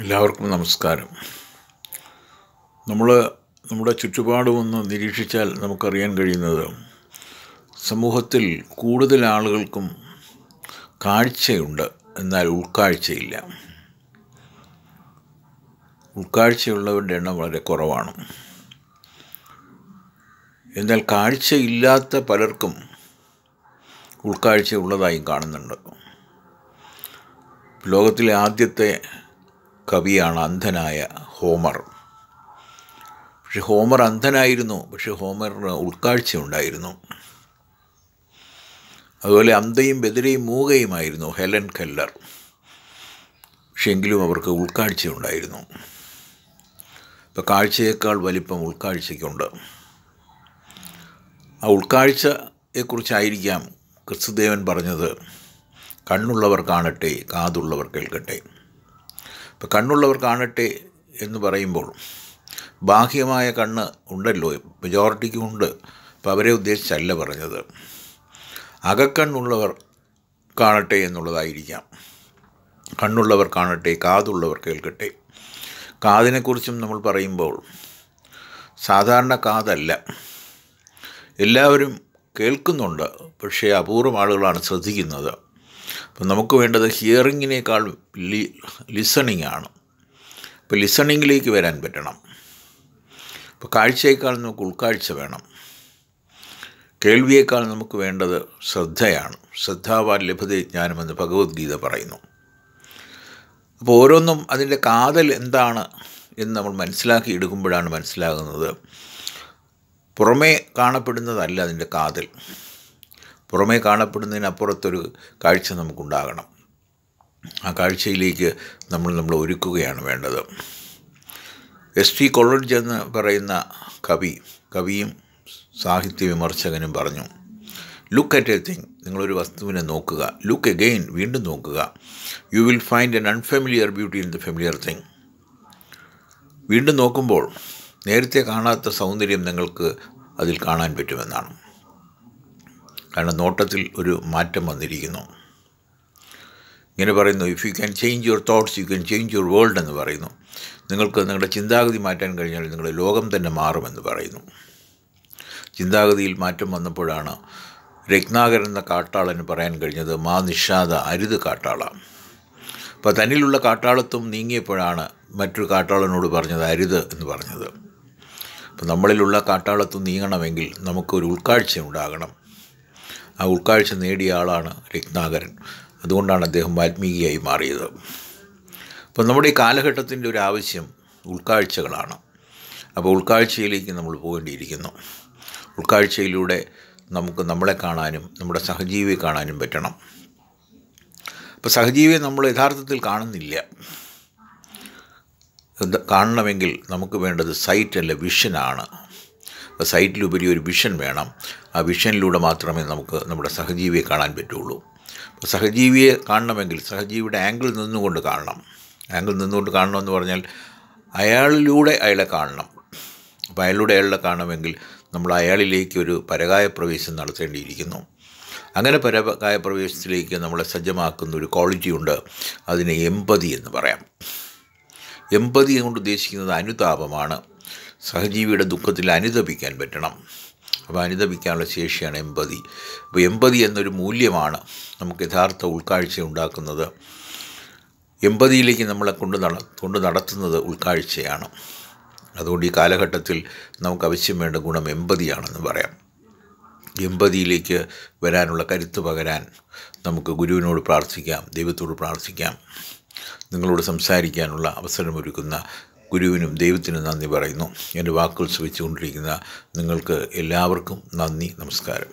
എല്ലാവർക്കും നമസ്കാരം നമ്മൾ നമ്മുടെ ചുറ്റുപാടും ഒന്ന് നിരീക്ഷിച്ചാൽ നമുക്കറിയാൻ കഴിയുന്നത് സമൂഹത്തിൽ കൂടുതൽ ആളുകൾക്കും കാഴ്ചയുണ്ട് എന്നാൽ ഉൾക്കാഴ്ചയില്ല ഉൾക്കാഴ്ചയുള്ളവരുടെ എണ്ണം വളരെ കുറവാണ് എന്നാൽ കാഴ്ചയില്ലാത്ത പലർക്കും ഉൾക്കാഴ്ച ഉള്ളതായും കാണുന്നുണ്ട് ലോകത്തിലെ ആദ്യത്തെ കവിയാണ് അന്ധനായ ഹോമർ പക്ഷെ ഹോമർ അന്ധനായിരുന്നു പക്ഷെ ഹോമർ ഉൾക്കാഴ്ച ഉണ്ടായിരുന്നു അതുപോലെ അന്ധയും ബെതിരയും മൂകയുമായിരുന്നു ഹെലൻ കെല്ലർ പക്ഷെ എങ്കിലും അവർക്ക് ഉൾക്കാഴ്ച ഉണ്ടായിരുന്നു ഇപ്പോൾ കാഴ്ചയേക്കാൾ വലിപ്പം ഉൾക്കാഴ്ചയ്ക്കുണ്ട് ആ ഉൾക്കാഴ്ചയെക്കുറിച്ചായിരിക്കാം ക്രിസ്തുദേവൻ പറഞ്ഞത് കണ്ണുള്ളവർ കാണട്ടെ കാതുള്ളവർ കേൾക്കട്ടെ ഇപ്പം കണ്ണുള്ളവർ കാണട്ടെ എന്ന് പറയുമ്പോൾ ബാഹ്യമായ കണ്ണ് ഉണ്ടല്ലോ മെജോറിറ്റിക്കും ഉണ്ട് അപ്പം അവരെ ഉദ്ദേശിച്ചല്ല പറഞ്ഞത് അകക്കണ്ണുള്ളവർ കാണട്ടെ എന്നുള്ളതായിരിക്കാം കണ്ണുള്ളവർ കാണട്ടെ കാതുള്ളവർ കേൾക്കട്ടെ കാതിനെക്കുറിച്ചും നമ്മൾ പറയുമ്പോൾ സാധാരണ കാതല്ല എല്ലാവരും കേൾക്കുന്നുണ്ട് പക്ഷേ അപൂർവം ആളുകളാണ് ശ്രദ്ധിക്കുന്നത് അപ്പം നമുക്ക് വേണ്ടത് ഹിയറിങ്ങിനേക്കാൾ ലി ലിസണിങ് ആണ് അപ്പോൾ ലിസണിങ്ങിലേക്ക് വരാൻ പറ്റണം അപ്പോൾ കാഴ്ചയേക്കാൾ നമുക്ക് ഉൾക്കാഴ്ച വേണം കേൾവിയേക്കാൾ നമുക്ക് വേണ്ടത് ശ്രദ്ധയാണ് ശ്രദ്ധാവാൻ ലഭ്യത ജ്ഞാനമെന്ന് ഭഗവത്ഗീത പറയുന്നു അപ്പോൾ ഓരോന്നും അതിൻ്റെ കാതൽ എന്താണ് എന്ന് നമ്മൾ മനസ്സിലാക്കി എടുക്കുമ്പോഴാണ് മനസ്സിലാകുന്നത് പുറമേ കാണപ്പെടുന്നതല്ല അതിൻ്റെ കാതൽ പുറമേ കാണപ്പെടുന്നതിനപ്പുറത്തൊരു കാഴ്ച നമുക്കുണ്ടാകണം ആ കാഴ്ചയിലേക്ക് നമ്മൾ നമ്മൾ ഒരുക്കുകയാണ് വേണ്ടത് എസ് ടി കൊളോഡ്ജ് എന്ന് പറയുന്ന കവി കവിയും സാഹിത്യ വിമർശകനും പറഞ്ഞു ലുക്ക് അറ്റ് എ തിങ് നിങ്ങളൊരു വസ്തുവിനെ നോക്കുക ലുക്ക് എഗെയിൻ വീണ്ടും നോക്കുക you will find an unfamiliar beauty in the familiar thing വീണ്ടും നോക്കുമ്പോൾ നേരത്തെ കാണാത്ത സൗന്ദര്യം നിങ്ങൾക്ക് അതിൽ കാണാൻ പറ്റുമെന്നാണ് കാരണം നോട്ടത്തിൽ ഒരു മാറ്റം വന്നിരിക്കുന്നു ഇങ്ങനെ പറയുന്നു if you can change your thoughts you can change your world എന്ന് പറയുന്നു നിങ്ങൾക്ക് നിങ്ങളുടെ ചിന്താഗതി മാറ്റാൻ കഴിഞ്ഞാൽ നിങ്ങളുടെ ലോകം തന്നെ മാറുമെന്ന് പറയുന്നു ചിന്താഗതിയിൽ മാറ്റം വന്നപ്പോഴാണ് രത്നാകരൻ എന്ന കാട്ടാളന് പറയാൻ കഴിഞ്ഞത് മാ നിഷാദ അരുത് കാട്ടാള അപ്പോൾ തന്നിലുള്ള കാട്ടാളത്വം നീങ്ങിയപ്പോഴാണ് മറ്റൊരു കാട്ടാളനോട് പറഞ്ഞത് അരുത് എന്ന് പറഞ്ഞത് അപ്പോൾ നമ്മളിലുള്ള കാട്ടാളത്വം നീങ്ങണമെങ്കിൽ നമുക്കൊരു ഉൾക്കാഴ്ച ഉണ്ടാകണം ആ ഉൾക്കാഴ്ച നേടിയ ആളാണ് രത്നാകരൻ അതുകൊണ്ടാണ് അദ്ദേഹം വാൽമീകിയായി മാറിയത് അപ്പോൾ നമ്മുടെ ഈ കാലഘട്ടത്തിൻ്റെ ഒരു ആവശ്യം ഉൾക്കാഴ്ചകളാണ് അപ്പോൾ ഉൾക്കാഴ്ചയിലേക്ക് നമ്മൾ പോകേണ്ടിയിരിക്കുന്നു ഉൾക്കാഴ്ചയിലൂടെ നമുക്ക് നമ്മളെ കാണാനും നമ്മുടെ സഹജീവിയെ കാണാനും പറ്റണം അപ്പോൾ സഹജീവിയെ നമ്മൾ യഥാർത്ഥത്തിൽ കാണുന്നില്ല കാണണമെങ്കിൽ നമുക്ക് വേണ്ടത് സൈറ്റ് അല്ല വിഷനാണ് സൈറ്റിലുപരി ഒരു വിഷൻ വേണം ആ വിഷനിലൂടെ മാത്രമേ നമുക്ക് നമ്മുടെ സഹജീവിയെ കാണാൻ പറ്റുള്ളൂ സഹജീവിയെ കാണണമെങ്കിൽ സഹജീവിയുടെ ആംഗിൾ നിന്നുകൊണ്ട് കാണണം ആംഗിൾ നിന്നുകൊണ്ട് കാണണമെന്ന് പറഞ്ഞാൽ അയാളിലൂടെ അയാളെ കാണണം അപ്പോൾ അയാളിലൂടെ അയാളെ കാണണമെങ്കിൽ നമ്മൾ അയാളിലേക്ക് ഒരു പരകായ പ്രവേശനം നടത്തേണ്ടിയിരിക്കുന്നു അങ്ങനെ പരകായ പ്രവേശത്തിലേക്ക് നമ്മളെ സജ്ജമാക്കുന്ന ഒരു ക്വാളിറ്റി ഉണ്ട് അതിനെ എമ്പതി എന്ന് പറയാം എമ്പതി കൊണ്ട് ഉദ്ദേശിക്കുന്നത് അനുതാപമാണ് സഹജീവിയുടെ ദുഃഖത്തിൽ അനുദപിക്കാൻ പറ്റണം അപ്പോൾ അനുദപിക്കാനുള്ള ശേഷിയാണ് എമ്പതി അപ്പോൾ എമ്പതി എന്നൊരു മൂല്യമാണ് നമുക്ക് യഥാർത്ഥ ഉൾക്കാഴ്ച ഉണ്ടാക്കുന്നത് എമ്പതിയിലേക്ക് നമ്മളെ കൊണ്ട് നട കൊണ്ട് നടത്തുന്നത് ഉൾക്കാഴ്ചയാണ് അതുകൊണ്ട് ഈ കാലഘട്ടത്തിൽ നമുക്ക് ആവശ്യം വേണ്ട ഗുണം എമ്പതിയാണെന്ന് പറയാം എമ്പതിയിലേക്ക് വരാനുള്ള കരുത്ത് പകരാൻ നമുക്ക് ഗുരുവിനോട് പ്രാർത്ഥിക്കാം ദൈവത്തോട് പ്രാർത്ഥിക്കാം നിങ്ങളോട് സംസാരിക്കാനുള്ള അവസരമൊരുക്കുന്ന ഗുരുവിനും ദൈവത്തിനും നന്ദി പറയുന്നു എൻ്റെ വാക്കുകൾ ശ്രമിച്ചുകൊണ്ടിരിക്കുന്ന നിങ്ങൾക്ക് എല്ലാവർക്കും നന്ദി നമസ്കാരം